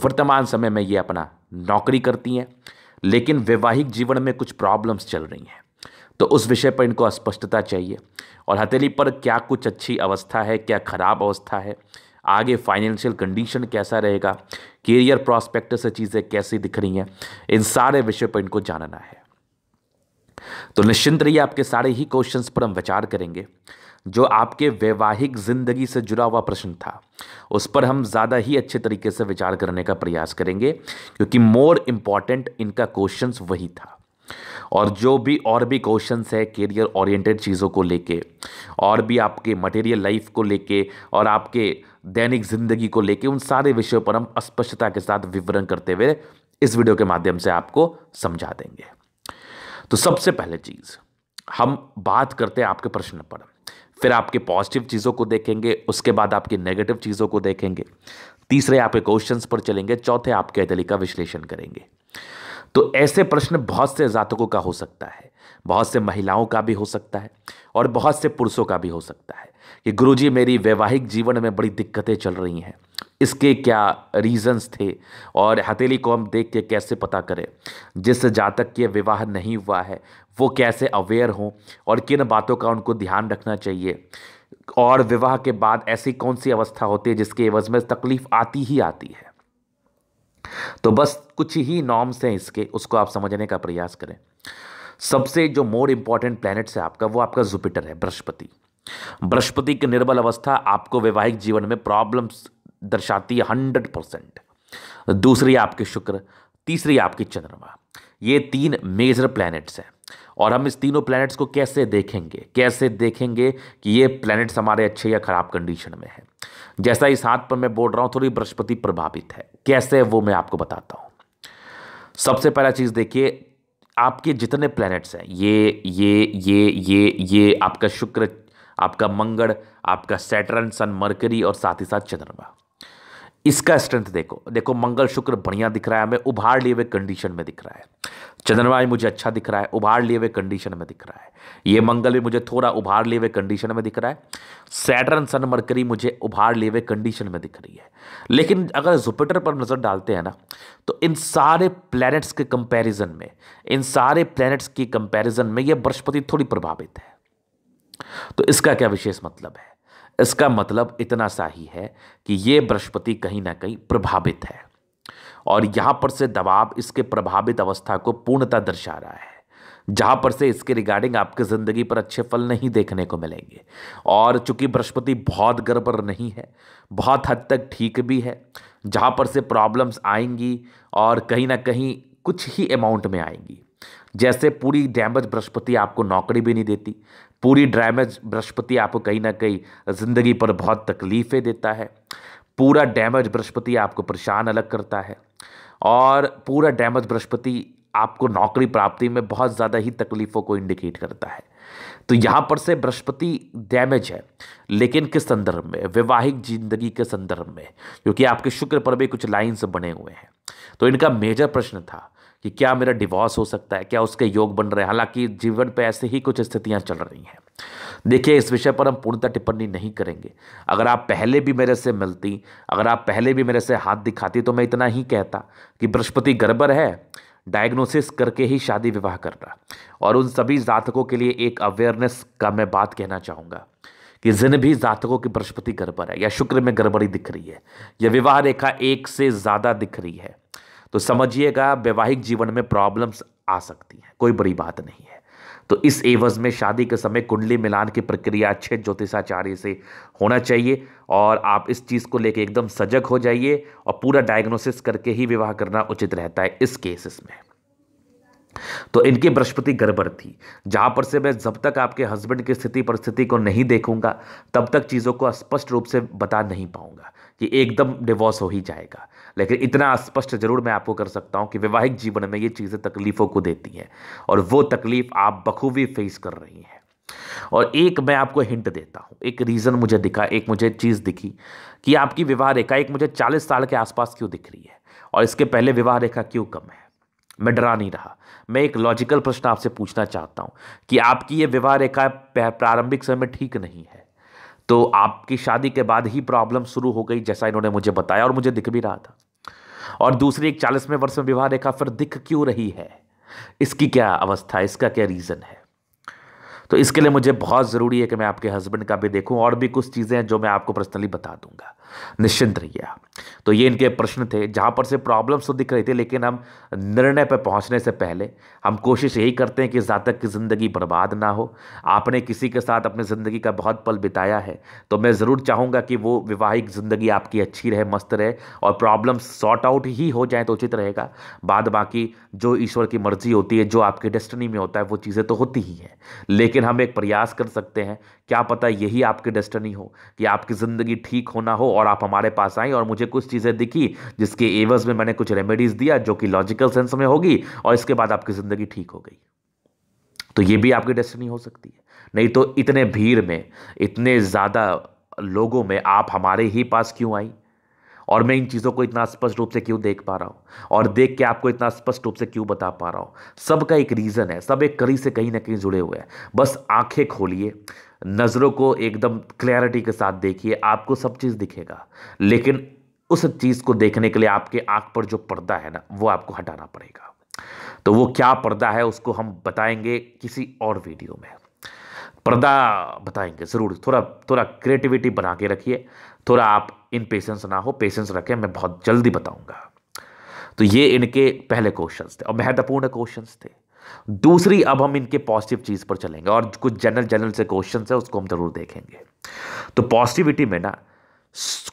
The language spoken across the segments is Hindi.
वर्तमान समय में ये अपना नौकरी करती हैं लेकिन वैवाहिक जीवन में कुछ प्रॉब्लम्स चल रही हैं तो उस विषय पर इनको अस्पष्टता चाहिए और हथेली पर क्या कुछ अच्छी अवस्था है क्या खराब अवस्था है आगे फाइनेंशियल कंडीशन कैसा रहेगा कैरियर प्रॉस्पेक्ट से चीज़ें कैसी दिख रही हैं इन सारे विषय पर इनको जानना है तो निश्चिंत रहिए आपके सारे ही क्वेश्चंस पर हम विचार करेंगे जो आपके वैवाहिक ज़िंदगी से जुड़ा हुआ प्रश्न था उस पर हम ज़्यादा ही अच्छे तरीके से विचार करने का प्रयास करेंगे क्योंकि मोर इम्पॉर्टेंट इनका क्वेश्चंस वही था और जो भी और भी क्वेश्चंस है करियर ओरिएंटेड चीज़ों को लेके और भी आपके मटेरियल लाइफ को लेके और आपके दैनिक ज़िंदगी को लेके उन सारे विषयों पर हम स्पष्टता के साथ विवरण करते हुए इस वीडियो के माध्यम से आपको समझा देंगे तो सबसे पहले चीज़ हम बात करते हैं आपके प्रश्न पर फिर आपके पॉजिटिव चीज़ों को देखेंगे उसके बाद आपके नेगेटिव चीज़ों को देखेंगे तीसरे आपके क्वेश्चंस पर चलेंगे चौथे आपके अतली का विश्लेषण करेंगे तो ऐसे प्रश्न बहुत से जातकों का हो सकता है बहुत से महिलाओं का भी हो सकता है और बहुत से पुरुषों का भी हो सकता है कि गुरुजी मेरी वैवाहिक जीवन में बड़ी दिक्कतें चल रही हैं इसके क्या रीज़न्स थे और हथेली को हम देख के कैसे पता करें जिस जातक के विवाह नहीं हुआ है वो कैसे अवेयर हों और किन बातों का उनको ध्यान रखना चाहिए और विवाह के बाद ऐसी कौन सी अवस्था होती है जिसके एवज में तकलीफ आती ही आती है तो बस कुछ ही नॉर्म्स हैं इसके उसको आप समझने का प्रयास करें सबसे जो मोर इंपॉर्टेंट प्लैनेट है आपका वो आपका जुपिटर है बृहस्पति बृहस्पति की निर्बल अवस्था आपको वैवाहिक जीवन में प्रॉब्लम्स दर्शाती है हंड्रेड परसेंट दूसरी आपके शुक्र तीसरी आपकी चंद्रमा ये तीन मेजर प्लैनेट्स हैं और हम इस तीनों प्लैनेट्स को कैसे देखेंगे कैसे देखेंगे कि ये प्लैनेट्स हमारे अच्छे या ख़राब कंडीशन में है जैसा इस हाथ पर मैं बोल रहा हूँ थोड़ी बृहस्पति प्रभावित है कैसे वो मैं आपको बताता हूँ सबसे पहला चीज़ देखिए आपके जितने प्लैनेट्स हैं ये ये ये ये ये आपका शुक्र आपका मंगल आपका सैटर्न सन मरकरी और साथ ही साथ चंद्रमा इसका स्ट्रेंथ देखो देखो मंगल शुक्र बढ़िया दिख रहा है हमें उभार लिए हुए कंडीशन में दिख रहा है चंद्रमा भी मुझे अच्छा दिख रहा है उभार लिए हुए कंडीशन में दिख रहा है ये मंगल भी मुझे थोड़ा उभार लिए हुए कंडीशन में दिख रहा है सैटर्न सन मरकरी मुझे उभार लिए हुए कंडीशन में दिख रही है लेकिन अगर जुपिटर पर नज़र डालते हैं ना तो इन सारे प्लैनेट्स के कंपैरिजन में इन सारे प्लैनेट्स की कंपैरिजन में ये बृहस्पति थोड़ी प्रभावित है तो इसका क्या विशेष मतलब है इसका मतलब इतना सा ही है कि ये बृहस्पति कहीं ना कहीं प्रभावित है और यहाँ पर से दबाव इसके प्रभावित अवस्था को पूर्णता दर्शा रहा है जहाँ पर से इसके रिगार्डिंग आपकी ज़िंदगी पर अच्छे फल नहीं देखने को मिलेंगे और चूंकि बृहस्पति बहुत गड़बड़ नहीं है बहुत हद तक ठीक भी है जहाँ पर से प्रॉब्लम्स आएंगी और कहीं ना कहीं कुछ ही अमाउंट में आएंगी जैसे पूरी डैमेज बृहस्पति आपको नौकरी भी नहीं देती पूरी डैमेज बृहस्पति आपको कहीं ना कहीं ज़िंदगी पर बहुत तकलीफ़ें देता है पूरा डैमेज बृहस्पति आपको परेशान अलग करता है और पूरा डैमेज बृहस्पति आपको नौकरी प्राप्ति में बहुत ज़्यादा ही तकलीफ़ों को इंडिकेट करता है तो यहाँ पर से बृहस्पति डैमेज है लेकिन किस संदर्भ में वैवाहिक जिंदगी के संदर्भ में क्योंकि आपके शुक्र पर भी कुछ लाइन्स बने हुए हैं तो इनका मेजर प्रश्न था कि क्या मेरा डिवोर्स हो सकता है क्या उसके योग बन रहे हैं हालांकि जीवन पे ऐसे ही कुछ स्थितियां चल रही हैं देखिए इस विषय पर हम पूर्णतः टिप्पणी नहीं करेंगे अगर आप पहले भी मेरे से मिलती अगर आप पहले भी मेरे से हाथ दिखाती तो मैं इतना ही कहता कि बृहस्पति गड़बड़ है डायग्नोसिस करके ही शादी विवाह करना और उन सभी जातकों के लिए एक अवेयरनेस का मैं बात कहना चाहूँगा कि जिन भी जातकों की बृहस्पति गड़बड़ है या शुक्र में गड़बड़ी दिख रही है या विवाह रेखा एक से ज़्यादा दिख रही है तो समझिएगा वैवाहिक जीवन में प्रॉब्लम्स आ सकती हैं कोई बड़ी बात नहीं है तो इस एवज में शादी के समय कुंडली मिलान की प्रक्रिया अच्छे ज्योतिषाचार्य से होना चाहिए और आप इस चीज़ को लेकर एकदम सजग हो जाइए और पूरा डायग्नोसिस करके ही विवाह करना उचित रहता है इस केसेस में तो इनकी बृहस्पति गड़बड़ थी जहाँ पर से मैं जब तक आपके हस्बैंड की स्थिति परिस्थिति को नहीं देखूंगा तब तक चीज़ों को स्पष्ट रूप से बता नहीं पाऊंगा कि एकदम डिवोर्स हो ही जाएगा लेकिन इतना स्पष्ट जरूर मैं आपको कर सकता हूँ कि वैवाहिक जीवन में ये चीज़ें तकलीफ़ों को देती हैं और वो तकलीफ़ आप बखूबी फेस कर रही हैं और एक मैं आपको हिंट देता हूँ एक रीज़न मुझे दिखा एक मुझे चीज़ दिखी कि आपकी विवाह रेखा एक मुझे चालीस साल के आसपास क्यों दिख रही है और इसके पहले विवाह रेखा क्यों कम है मैं डरा नहीं रहा मैं एक लॉजिकल प्रश्न आपसे पूछना चाहता हूँ कि आपकी ये विवाह रेखा प्रारंभिक समय में ठीक नहीं है तो आपकी शादी के बाद ही प्रॉब्लम शुरू हो गई जैसा इन्होंने मुझे बताया और मुझे दिख भी रहा था और दूसरी एक चालीसवें वर्ष में विवाह रेखा फिर दिख क्यों रही है इसकी क्या अवस्था है इसका क्या रीज़न है तो इसके लिए मुझे बहुत ज़रूरी है कि मैं आपके हस्बैंड का भी देखूं और भी कुछ चीज़ें हैं जो मैं आपको पर्सनली बता दूंगा निश्चिंत रहिए आप तो ये इनके प्रश्न थे जहाँ पर से प्रॉब्लम्स तो दिख रही थी लेकिन हम निर्णय पर पहुँचने से पहले हम कोशिश यही करते हैं कि जातक की ज़िंदगी बर्बाद ना हो आपने किसी के साथ अपनी ज़िंदगी का बहुत पल बिताया है तो मैं ज़रूर चाहूँगा कि वो वैवाहिक ज़िंदगी आपकी अच्छी रहे मस्त रहे और प्रॉब्लम्स सॉर्ट आउट ही हो जाए तो उचित रहेगा बाद बाकी जो ईश्वर की मर्ज़ी होती है जो आपके डेस्टनी में होता है वो चीज़ें तो होती ही हैं लेकिन हम एक प्रयास कर सकते हैं क्या पता यही आपकी डेस्टनी हो कि आपकी ज़िंदगी ठीक होना हो और आप हमारे पास आएँ और मुझे कुछ चीज़ें दिखी जिसके एवज में मैंने कुछ रेमेडीज़ दिया जो कि लॉजिकल सेंस में होगी और इसके बाद आपकी ज़िंदगी ठीक हो गई तो ये भी आपकी डेस्टिनी हो सकती है नहीं तो इतने भीड़ में इतने ज़्यादा लोगों में आप हमारे ही पास क्यों आई और मैं इन चीज़ों को इतना स्पष्ट रूप से क्यों देख पा रहा हूँ और देख के आपको इतना स्पष्ट रूप से क्यों बता पा रहा हूँ सबका एक रीज़न है सब एक कड़ी से कहीं ना कहीं जुड़े हुए हैं बस आंखें खोलिए नज़रों को एकदम क्लैरिटी के साथ देखिए आपको सब चीज़ दिखेगा लेकिन उस चीज़ को देखने के लिए आपके आंख पर जो पर्दा है ना वो आपको हटाना पड़ेगा तो वो क्या पर्दा है उसको हम बताएंगे किसी और वीडियो में पर्दा बताएंगे ज़रूर थोड़ा थोड़ा क्रिएटिविटी बना के रखिए थोड़ा आप इन पेशेंस ना हो पेशेंस रखें मैं बहुत जल्दी बताऊंगा तो ये इनके पहले क्वेश्चन थे और महत्वपूर्ण क्वेश्चन थे दूसरी अब हम इनके पॉजिटिव चीज़ पर चलेंगे और कुछ जनरल जनरल से क्वेश्चन है उसको हम ज़रूर देखेंगे तो पॉजिटिविटी में ना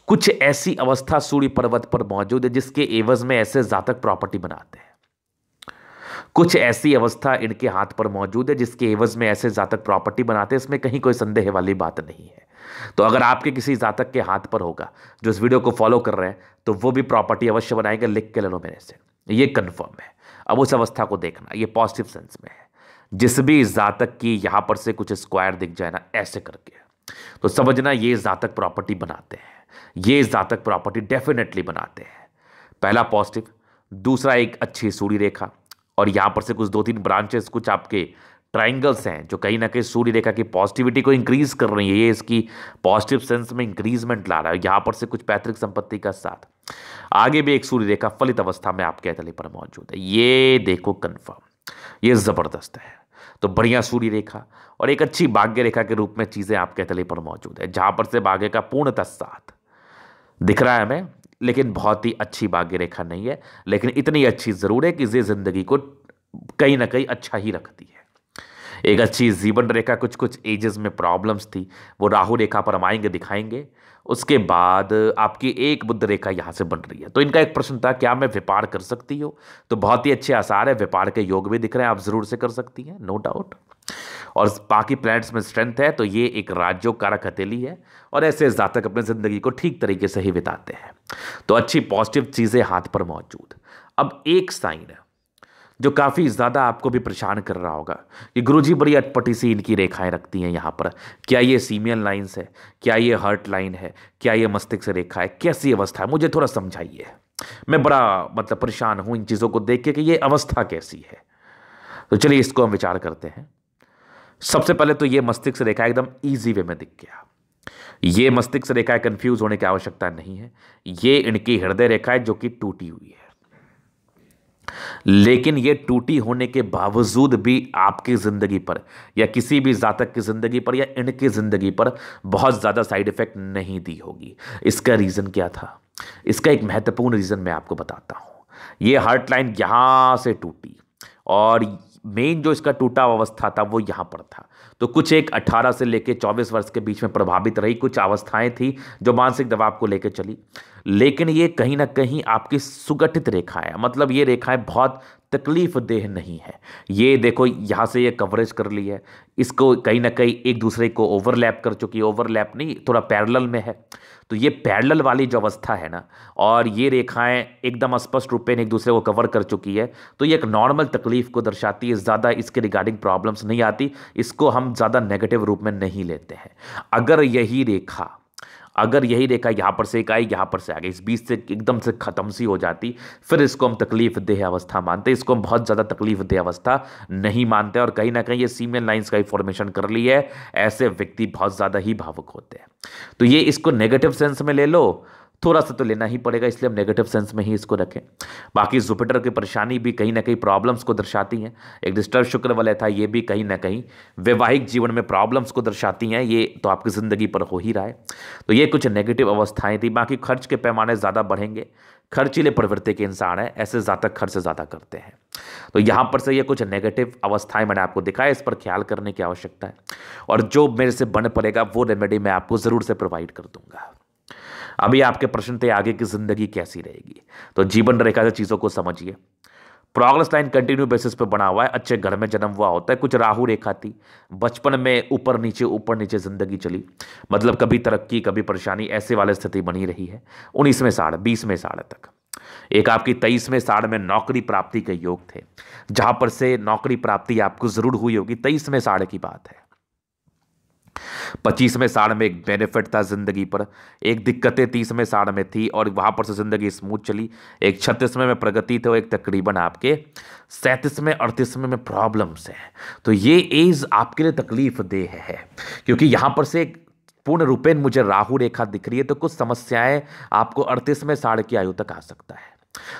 कुछ ऐसी अवस्था सूर्य पर्वत पर मौजूद है जिसके एवज में ऐसे जातक प्रॉपर्टी बनाते हैं कुछ ऐसी अवस्था इनके हाथ पर मौजूद है जिसके एवज में ऐसे जातक प्रॉपर्टी बनाते हैं इसमें कहीं कोई संदेह वाली बात नहीं है तो अगर आपके किसी जातक के हाथ पर होगा जो इस वीडियो को फॉलो कर रहे हैं तो वो भी प्रॉपर्टी अवश्य बनाएंगे लिख के ले लो मेरे से ये कन्फर्म है अब उस अवस्था को देखना ये पॉजिटिव सेंस में है जिस भी जातक की यहां पर से कुछ स्क्वायर दिख जाए ना ऐसे करके तो समझना ये जातक प्रॉपर्टी बनाते हैं ये जातक प्रॉपर्टी डेफिनेटली बनाते हैं पहला पॉजिटिव दूसरा एक अच्छी सूर्य रेखा और यहां पर से कुछ दो तीन ब्रांचेस कुछ आपके ट्राइंगल्स हैं जो कहीं ना कहीं सूर्य रेखा की पॉजिटिविटी को इंक्रीज कर रही है ये इसकी पॉजिटिव सेंस में इंक्रीजमेंट ला रहा है यहां पर से कुछ पैतृक संपत्ति का साथ आगे भी एक सूर्य रेखा फलित अवस्था में आपके अतली पर मौजूद है ये देखो कन्फर्म ये ज़बरदस्त है तो बढ़िया सूर्य रेखा और एक अच्छी भाग्य रेखा के रूप में चीज़ें आपके तले पर मौजूद है जहाँ पर से भाग्य का पूर्णतः साथ दिख रहा है हमें लेकिन बहुत ही अच्छी भाग्य रेखा नहीं है लेकिन इतनी अच्छी ज़रूर है कि ये ज़िंदगी को कहीं ना कहीं अच्छा ही रखती है एक अच्छी जीवन रेखा कुछ कुछ एजेस में प्रॉब्लम्स थी वो राहु रेखा पर हम आएंगे दिखाएंगे उसके बाद आपकी एक बुद्ध रेखा यहाँ से बन रही है तो इनका एक प्रश्न था क्या मैं व्यापार कर सकती हूँ तो बहुत ही अच्छे आसार है व्यापार के योग भी दिख रहे हैं आप ज़रूर से कर सकती हैं नो डाउट और बाकी प्लैनेट्स में स्ट्रेंथ है तो ये एक राज्यों कारक हथेली है और ऐसे जातक अपने ज़िंदगी को ठीक तरीके से ही बिताते हैं तो अच्छी पॉजिटिव चीज़ें हाथ पर मौजूद अब एक साइन है जो काफ़ी ज़्यादा आपको भी परेशान कर रहा होगा कि जी बड़ी अटपटी सी इनकी रेखाएं रखती हैं यहाँ पर क्या ये सीमियल लाइन्स है क्या ये हर्ट लाइन है क्या ये मस्तिष्क रेखा है कैसी अवस्था है मुझे थोड़ा समझाइए मैं बड़ा मतलब परेशान हूँ इन चीज़ों को देख के कि ये अवस्था कैसी है तो चलिए इसको हम विचार करते हैं सबसे पहले तो ये मस्तिष्क रेखा एकदम ईजी वे में दिख गया ये मस्तिष्क रेखा कन्फ्यूज होने की आवश्यकता नहीं है ये इनकी हृदय रेखा है जो कि टूटी हुई है लेकिन ये टूटी होने के बावजूद भी आपकी ज़िंदगी पर या किसी भी जातक की ज़िंदगी पर या इनकी ज़िंदगी पर बहुत ज़्यादा साइड इफ़ेक्ट नहीं दी होगी इसका रीज़न क्या था इसका एक महत्वपूर्ण रीज़न मैं आपको बताता हूँ ये हार्ट लाइन यहाँ से टूटी और मेन जो इसका टूटा अवस्था था वो यहाँ पर था तो कुछ एक 18 से लेकर 24 वर्ष के बीच में प्रभावित रही कुछ अवस्थाएं थी जो मानसिक दबाव को लेकर चली लेकिन ये कहीं ना कहीं आपकी सुगठित रेखाएं मतलब ये रेखाएं बहुत तकलीफ देह नहीं है ये देखो यहाँ से ये कवरेज कर ली है इसको कहीं ना कहीं एक दूसरे को ओवरलैप कर चुकी है ओवरलैप नहीं थोड़ा पैरल में है तो ये पैरल वाली जो अवस्था है ना और ये रेखाएं एकदम स्पष्ट रूप में एक दूसरे को कवर कर चुकी है तो ये एक नॉर्मल तकलीफ को दर्शाती है ज़्यादा इसके रिगार्डिंग प्रॉब्लम्स नहीं आती इसको हम ज़्यादा नेगेटिव रूप में नहीं लेते हैं अगर यही रेखा अगर यही रेखा यहाँ पर से एक आई यहाँ पर से आ गई इस बीच से एकदम से ख़त्म सी हो जाती फिर इसको हम तकलीफ देह अवस्था मानते इसको हम बहुत ज़्यादा तकलीफ देह अवस्था नहीं मानते और कहीं ना कहीं ये सीमेल लाइन्स का ही फॉर्मेशन कर ली है ऐसे व्यक्ति बहुत ज़्यादा ही भावुक होते हैं तो ये इसको नेगेटिव सेंस में ले लो थोड़ा सा तो लेना ही पड़ेगा इसलिए हम नेगेटिव सेंस में ही इसको रखें बाकी जुपिटर की परेशानी भी कहीं ना कहीं प्रॉब्लम्स को दर्शाती हैं एक डिस्टर्ब शुक्र वाले था ये भी कहीं ना कहीं वैवाहिक जीवन में प्रॉब्लम्स को दर्शाती हैं ये तो आपकी ज़िंदगी पर हो ही रहा है तो ये कुछ नेगेटिव अवस्थाएँ थी बाकी खर्च के पैमाने ज़्यादा बढ़ेंगे खर्चीले प्रवृत्ति के इंसान हैं ऐसे ज़्यादा खर्च ज़्यादा करते हैं तो यहाँ पर से ये कुछ नेगेटिव अवस्थाएं मैंने आपको दिखाया इस पर ख्याल करने की आवश्यकता है और जो मेरे से बन पड़ेगा वो रेमेडी मैं आपको ज़रूर से प्रोवाइड कर दूंगा अभी आपके प्रश्न थे आगे की जिंदगी कैसी रहेगी तो जीवन रेखा से चीज़ों को समझिए प्रोग्रेस लाइन कंटिन्यू बेसिस पे बना हुआ है अच्छे घर में जन्म हुआ होता है कुछ राहु रेखा थी बचपन में ऊपर नीचे ऊपर नीचे ज़िंदगी चली मतलब कभी तरक्की कभी परेशानी ऐसे वाले स्थिति बनी रही है उन्नीसवें साढ़ बीसवें साढ़ तक एक आपकी तेईसवें साढ़ में नौकरी प्राप्ति के योग थे जहाँ पर से नौकरी प्राप्ति आपको ज़रूर हुई होगी तेईसवें साढ़ की बात है पच्चीसवें साल में एक बेनिफिट था ज़िंदगी पर एक दिक्कतें तीसवें साल में थी और वहाँ पर से ज़िंदगी स्मूथ चली एक छत्तीसवें में प्रगति थी और एक तकरीबन आपके सैंतीसवें अड़तीसवें में प्रॉब्लम्स हैं तो ये एज आपके लिए तकलीफ देह है क्योंकि यहाँ पर से पूर्ण रूपेण मुझे राहु रेखा दिख रही है तो कुछ समस्याएं आपको अड़तीसवें साल की आयु तक आ सकता है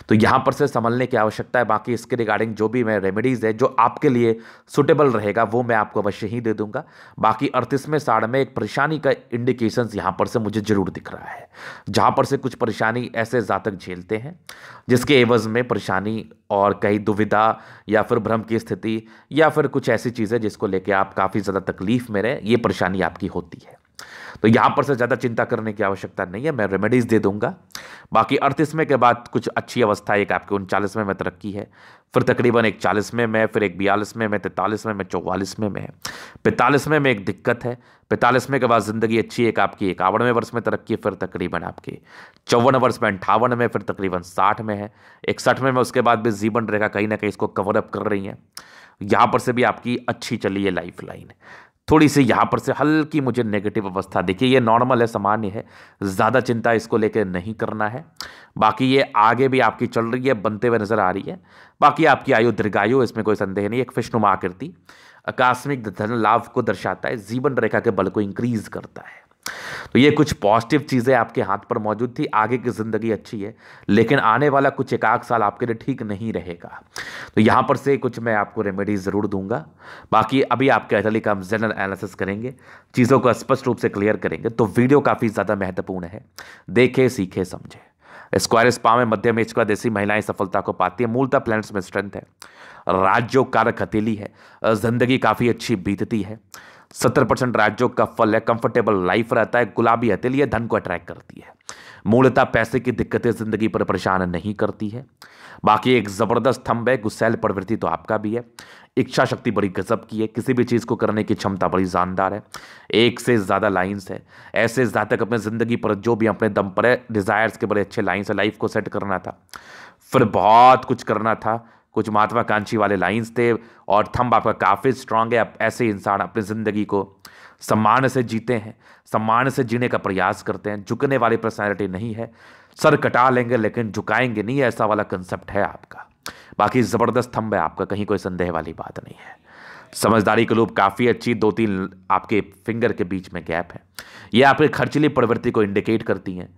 तो यहाँ पर से संभलने की आवश्यकता है बाकी इसके रिगार्डिंग जो भी मैं रेमेडीज़ है जो आपके लिए सुटेबल रहेगा वो मैं आपको अवश्य ही दे दूंगा बाकी अड़तीसवें साढ़ में एक परेशानी का इंडिकेशन यहाँ पर से मुझे ज़रूर दिख रहा है जहाँ पर से कुछ परेशानी ऐसे जातक झेलते हैं जिसके एवज में परेशानी और कहीं दुविधा या फिर भ्रम की स्थिति या फिर कुछ ऐसी चीज़ें जिसको लेके आप काफ़ी ज़्यादा तकलीफ़ में रहें ये परेशानी आपकी होती है तो यहाँ पर से ज़्यादा चिंता करने की आवश्यकता नहीं है मैं रेमेडीज़ दे दूंगा बाकी अड़तीसवें के बाद कुछ अच्छी अवस्था एक आपके उनचालीसवें में तरक्की है फिर तकरीबन एक चालीसवें में फिर एक बयालीसवें में तैंतालीसवें में चौवालीसवें में है पैंतालीसवें में एक दिक्कत है पैंतालीसवें के बाद ज़िंदगी अच्छी एक आपकी इक्यावनवें वर्ष में तरक्की फिर तकरीबन आपके चौवन वर्ष में अंठावन में फिर तकरीबन साठ में है इकसठवें में उसके बाद भी जीवन रेखा कहीं ना कहीं इसको कवरअप कर रही है यहाँ पर से भी आपकी अच्छी चली है लाइफ लाइन थोड़ी सी यहाँ पर से हल्की मुझे नेगेटिव अवस्था देखिए ये नॉर्मल है सामान्य है ज़्यादा चिंता इसको लेकर नहीं करना है बाकी ये आगे भी आपकी चल रही है बनते हुए नजर आ रही है बाकी आपकी आयु दीर्घायु इसमें कोई संदेह नहीं एक फिशनुमा आकृति आकस्मिक धन लाभ को दर्शाता है जीवन रेखा के बल को इंक्रीज करता है तो ये कुछ पॉजिटिव चीज़ें आपके हाथ पर मौजूद थी आगे की ज़िंदगी अच्छी है लेकिन आने वाला कुछ एक आध साल आपके लिए ठीक नहीं रहेगा तो यहाँ पर से कुछ मैं आपको रेमेडी ज़रूर दूंगा बाकी अभी आपके अटली का हम जनरल एनालिसिस करेंगे चीज़ों को स्पष्ट रूप से क्लियर करेंगे तो वीडियो काफ़ी ज़्यादा महत्वपूर्ण है देखें सीखें समझें स्क्वायर स्पा में मध्यम एज का देसी महिलाएं सफलता को पाती है मूलतः प्लैनेट्स में स्ट्रेंथ है राज्यों कारक हथेली है जिंदगी काफ़ी अच्छी बीतती है सत्तर परसेंट राज्यों का फल है कंफर्टेबल लाइफ रहता है गुलाबी हथेली है धन को अट्रैक्ट करती है मूलतः पैसे की दिक्कतें जिंदगी पर परेशान नहीं करती है बाकी एक ज़बरदस्त थम्ब है गुस्सैल प्रवृत्ति तो आपका भी है इच्छा शक्ति बड़ी गजब की है किसी भी चीज़ को करने की क्षमता बड़ी जानदार है एक से ज़्यादा लाइंस है ऐसे तक अपने ज़िंदगी पर जो भी अपने दम पर है डिज़ायर्स के बड़े अच्छे लाइंस है लाइफ को सेट करना था फिर बहुत कुछ करना था कुछ महत्वाकांक्षी वाले लाइन्स थे और थम्ब आपका काफ़ी स्ट्रांग है ऐसे इंसान अपनी ज़िंदगी को सम्मान से जीते हैं सम्मान से जीने का प्रयास करते हैं झुकने वाली पर्सनैलिटी नहीं है सर कटा लेंगे लेकिन झुकाएंगे नहीं ऐसा वाला कंसेप्ट है आपका बाकी ज़बरदस्त थम्ब है आपका कहीं कोई संदेह वाली बात नहीं है समझदारी के लोग काफ़ी अच्छी दो तीन आपके फिंगर के बीच में गैप है ये आपके खर्चली प्रवृत्ति को इंडिकेट करती हैं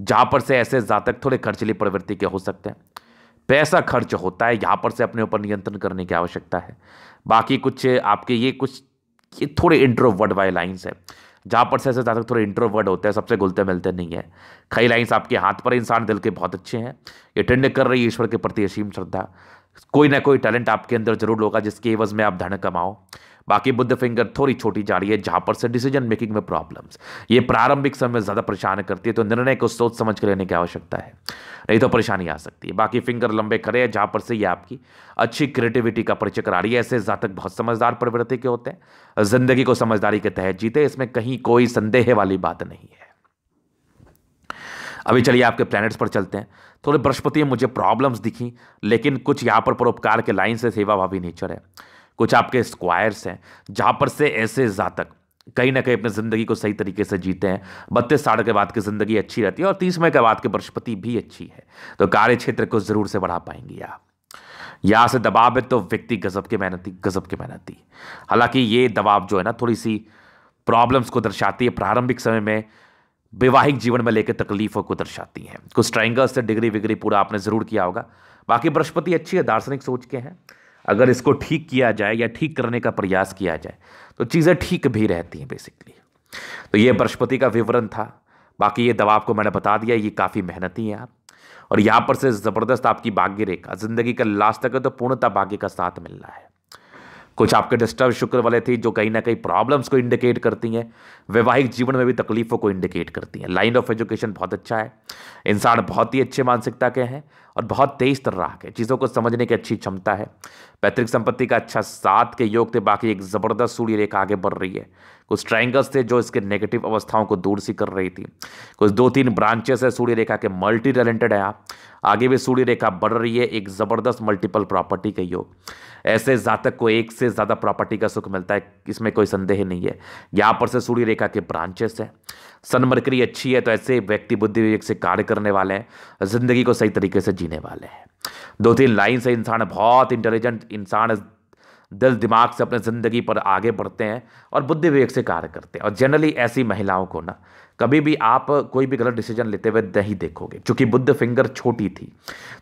जहाँ पर से ऐसे जातक थोड़े खर्चली प्रवृत्ति के हो सकते हैं पैसा खर्च होता है यहाँ पर से अपने ऊपर नियंत्रण करने की आवश्यकता है बाकी कुछ आपके ये कुछ ये थोड़े इंट्रोवर्ड वाले लाइन्स है जहाँ पर से ज़्यादा थोड़े इंट्रोवर्ड होते हैं सबसे घुलते मिलते नहीं है खई लाइन्स आपके हाथ पर इंसान दिल के बहुत अच्छे हैं ये टेंड कर रही है ईश्वर के प्रति असीम श्रद्धा कोई ना कोई टैलेंट आपके अंदर जरूर होगा जिसके एवज में आप धन कमाओ बाकी बुद्ध फिंगर थोड़ी छोटी जा रही है जहां पर से डिसीजन मेकिंग में प्रॉब्लम्स ये प्रारंभिक समय ज़्यादा परेशान करती है तो निर्णय को सोच समझ के लेने की आवश्यकता है नहीं तो परेशानी आ सकती है बाकी फिंगर लंबे खड़े हैं जहां पर से ये आपकी अच्छी क्रिएटिविटी का परिचय करा रही है ऐसे जातक बहुत समझदार प्रवृत्ति के होते हैं जिंदगी को समझदारी के तहत जीते इसमें कहीं कोई संदेह वाली बात नहीं है अभी चलिए आपके प्लैनेट्स पर चलते हैं थोड़े बृहस्पति मुझे प्रॉब्लम्स दिखी लेकिन कुछ यहाँ पर परोपकार के लाइन से भावी नेचर है कुछ आपके स्क्वायर्स हैं जहाँ पर से ऐसे जातक कहीं ना कहीं अपनी ज़िंदगी को सही तरीके से जीते हैं बत्तीस साढ़ के बाद की ज़िंदगी अच्छी रहती है और तीस मई के बाद की बृहस्पति भी अच्छी है तो कार्य क्षेत्र को ज़रूर से बढ़ा पाएंगे आप यहाँ से दबाव है तो व्यक्ति गजब के मेहनती गजब के मेहनती हालांकि ये दबाव जो है ना थोड़ी सी प्रॉब्लम्स को दर्शाती है प्रारंभिक समय में विवाहिक जीवन में लेकर तकलीफों को दर्शाती हैं कुछ ट्राइंगल्स से डिग्री विग्री पूरा आपने ज़रूर किया होगा बाकी बृहस्पति अच्छी है दार्शनिक सोच के हैं अगर इसको ठीक किया जाए या ठीक करने का प्रयास किया जाए तो चीज़ें ठीक भी रहती हैं बेसिकली तो ये बृहस्पति का विवरण था बाकी ये दवा आपको मैंने बता दिया ये काफ़ी मेहनती हैं आप और यहाँ पर से ज़बरदस्त आपकी भाग्य रेखा ज़िंदगी का लास्ट तक तो पूर्णता भाग्य का साथ मिलना है कुछ आपके डिस्टर्ब शुक्र वाले थे जो कहीं ना कहीं प्रॉब्लम्स को इंडिकेट करती हैं वैवाहिक जीवन में भी तकलीफ़ों को इंडिकेट करती हैं लाइन ऑफ एजुकेशन बहुत अच्छा है इंसान बहुत ही अच्छे मानसिकता के हैं और बहुत तेज तर्राह है चीज़ों को समझने की अच्छी क्षमता है पैतृक संपत्ति का अच्छा साथ के योग थे बाकी एक ज़बरदस्त सूर्य रेखा आगे बढ़ रही है कुछ ट्राइंगल्स थे जो इसके नेगेटिव अवस्थाओं को दूर सी कर रही थी कुछ दो तीन ब्रांचेस है सूर्य रेखा के मल्टी टैलेंटेड है आप आगे भी सूर्य रेखा बढ़ रही है एक ज़बरदस्त मल्टीपल प्रॉपर्टी के योग ऐसे जातक को एक से ज़्यादा प्रॉपर्टी का सुख मिलता है इसमें कोई संदेह नहीं है यहां पर से सूर्य रेखा के ब्रांचेस है सनमरकरी अच्छी है तो ऐसे व्यक्ति बुद्धि विवेक से कार्य करने वाले हैं ज़िंदगी को सही तरीके से जीने वाले हैं दो तीन लाइन से इंसान बहुत इंटेलिजेंट इंसान दिल दिमाग से अपने ज़िंदगी पर आगे बढ़ते हैं और बुद्धि विवेक से कार्य करते हैं और जनरली ऐसी महिलाओं को ना कभी भी आप कोई भी गलत डिसीजन लेते हुए नहीं देखोगे क्योंकि बुद्ध फिंगर छोटी थी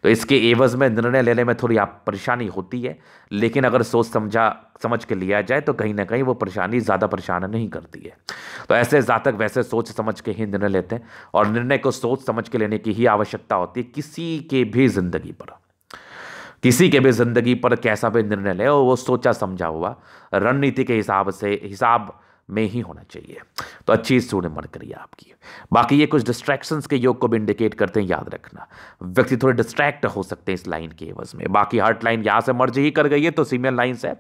तो इसके एवज में निर्णय लेने में थोड़ी आप परेशानी होती है लेकिन अगर सोच समझा समझ के लिया जाए तो कहीं ना कहीं वो परेशानी ज़्यादा परेशान नहीं करती है तो ऐसे जातक वैसे सोच समझ के ही निर्णय लेते हैं और निर्णय को सोच समझ के लेने की ही आवश्यकता होती है किसी के भी ज़िंदगी पर किसी के भी ज़िंदगी पर कैसा भी निर्णय ले वो सोचा समझा हुआ रणनीति के हिसाब से हिसाब में ही होना चाहिए तो अच्छी सूर्य मरकरी आपकी बाकी ये कुछ डिस्ट्रैक्शंस के योग को भी इंडिकेट करते हैं याद रखना व्यक्ति थोड़े डिस्ट्रैक्ट हो सकते हैं इस लाइन के एवज में बाकी हार्ट लाइन यहाँ से मर्ज ही कर गई है तो सीमियल लाइन्स है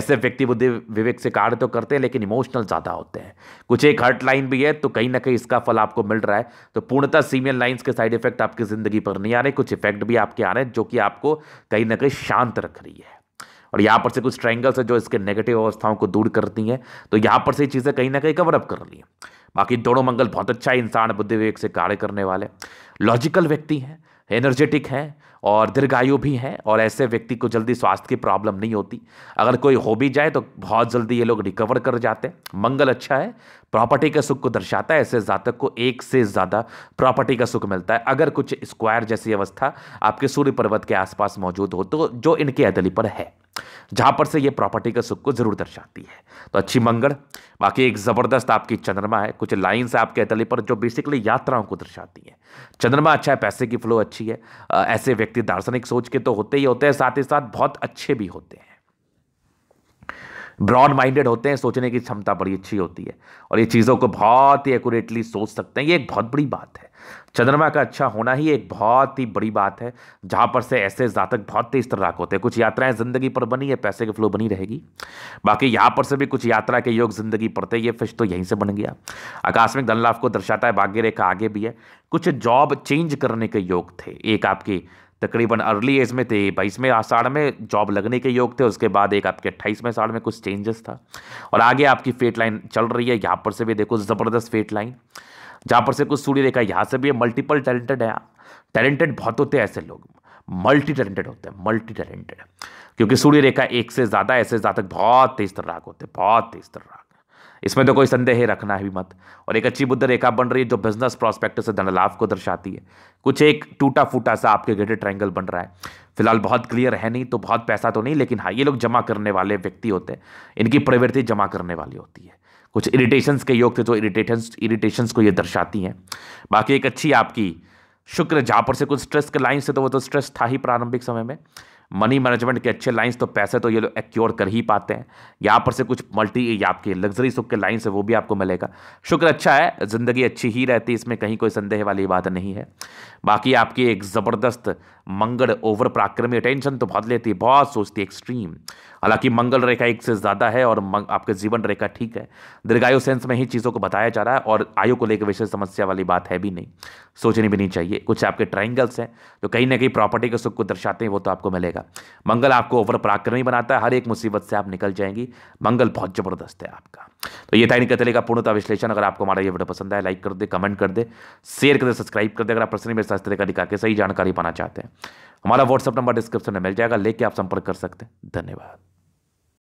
ऐसे व्यक्ति बुद्धि विवेक से कार्य तो करते हैं लेकिन इमोशनल ज़्यादा होते हैं कुछ एक हार्ट लाइन भी है तो कहीं ना कहीं इसका फल आपको मिल रहा है तो पूर्णतः सीमियल लाइन्स के साइड इफेक्ट आपकी ज़िंदगी पर नहीं आ रहे कुछ इफेक्ट भी आपके आ रहे हैं जो कि आपको कहीं ना कहीं शांत रख रही है और यहाँ पर से कुछ ट्रैंगल्स है जो इसके नेगेटिव अवस्थाओं को दूर करती हैं तो यहाँ पर से चीज़ें कहीं ना कहीं कवर अप कर रही हैं बाकी दोनों मंगल बहुत अच्छा इंसान बुद्धि विवेक से कार्य करने वाले लॉजिकल व्यक्ति हैं एनर्जेटिक हैं और दीर्घायु भी हैं और ऐसे व्यक्ति को जल्दी स्वास्थ्य की प्रॉब्लम नहीं होती अगर कोई हो भी जाए तो बहुत जल्दी ये लोग रिकवर कर जाते हैं मंगल अच्छा है प्रॉपर्टी के सुख को दर्शाता है ऐसे जातक को एक से ज़्यादा प्रॉपर्टी का सुख मिलता है अगर कुछ स्क्वायर जैसी अवस्था आपके सूर्य पर्वत के आसपास मौजूद हो तो जो इनके अदली पर है जहां पर से ये प्रॉपर्टी के सुख को जरूर दर्शाती है तो अच्छी मंगल बाकी एक ज़बरदस्त आपकी चंद्रमा है कुछ लाइन्स आपके तले पर जो बेसिकली यात्राओं को दर्शाती हैं चंद्रमा अच्छा है पैसे की फ्लो अच्छी है ऐसे व्यक्ति दार्शनिक सोच के तो होते ही होते हैं साथ ही साथ बहुत अच्छे भी होते हैं ब्रॉड माइंडेड होते हैं सोचने की क्षमता बड़ी अच्छी होती है और ये चीज़ों को बहुत ही एकूरेटली सोच सकते हैं ये एक बहुत बड़ी बात है चंद्रमा का अच्छा होना ही एक बहुत ही बड़ी बात है जहाँ पर से ऐसे जातक बहुत तेज तर्राक होते हैं कुछ यात्राएं ज़िंदगी पर बनी है पैसे की फ्लो बनी रहेगी बाकी यहाँ पर से भी कुछ यात्रा के योग ज़िंदगी पड़ते ये फिश तो यहीं से बन गया आकस्मिक धनलाभ को दर्शाता है भाग्य रेखा आगे भी है कुछ जॉब चेंज करने के योग थे एक आपकी तकरीबन अर्ली एज में थे बाईसवें साल में जॉब लगने के योग थे उसके बाद एक आपके अट्ठाईसवें साल में कुछ चेंजेस था और आगे आपकी फेट लाइन चल रही है यहाँ पर से भी देखो ज़बरदस्त फेट लाइन जहाँ पर से कुछ सूर्य रेखा यहाँ से भी है मल्टीपल टैलेंटेड है टैलेंटेड बहुत होते हैं ऐसे लोग मल्टी टैलेंटेड होते हैं मल्टी टैलेंटेड क्योंकि सूर्य रेखा एक से ज़्यादा ऐसे ज़्यादा बहुत तेज तर्राक होते हैं बहुत तेज तर्राक इसमें तो कोई संदेह रखना है भी मत और एक अच्छी बुद्ध रेखा बन रही है जो बिजनेस प्रॉस्पेक्ट से धनलाभ को दर्शाती है कुछ एक टूटा फूटा सा आपके गेटेड ट्रायंगल बन रहा है फिलहाल बहुत क्लियर है नहीं तो बहुत पैसा तो नहीं लेकिन हाँ ये लोग जमा करने वाले व्यक्ति होते हैं इनकी प्रवृत्ति जमा करने वाली होती है कुछ इरिटेशंस के योग थे जो इरिटेशंस इरिटेशंस को ये दर्शाती हैं बाकी एक अच्छी आपकी शुक्र जहाँ पर से कुछ स्ट्रेस के लाइन से तो वो तो स्ट्रेस था ही प्रारंभिक समय में मनी मैनेजमेंट के अच्छे लाइन्स तो पैसे तो ये लोग एक्योर कर ही पाते हैं यहाँ पर से कुछ मल्टी ये आपके लग्जरी सुख के लाइन्स है वो भी आपको मिलेगा शुक्र अच्छा है ज़िंदगी अच्छी ही रहती है इसमें कहीं कोई संदेह वाली बात नहीं है बाकी आपकी एक ज़बरदस्त मंगल ओवर प्राक्रमिक टेंशन तो बहुत लेती है बहुत सोचती है एक्सट्रीम हालांकि मंगल रेखा एक से ज़्यादा है और आपके जीवन रेखा ठीक है दीर्घायु सेंस में ही चीज़ों को बताया जा रहा है और आयु को लेकर विशेष समस्या वाली बात है भी नहीं सोचनी भी नहीं चाहिए कुछ आपके ट्राइंगल्स हैं तो कहीं ना कहीं प्रॉपर्टी के सुख को दर्शाते हैं वो तो आपको मिलेगा जाएगा मंगल आपको ओवर पराक्रमी बनाता है हर एक मुसीबत से आप निकल जाएंगी मंगल बहुत ज़बरदस्त है आपका तो ये था इनका का पूर्णता विश्लेषण अगर आपको हमारा ये वीडियो पसंद आए लाइक कर दे कमेंट कर दे शेयर कर दे सब्सक्राइब कर दे अगर आप प्रश्न मेरे साथ तरीका दिखा के सही जानकारी पाना चाहते हैं हमारा व्हाट्सअप नंबर डिस्क्रिप्शन में मिल जाएगा लेके आप संपर्क कर सकते हैं धन्यवाद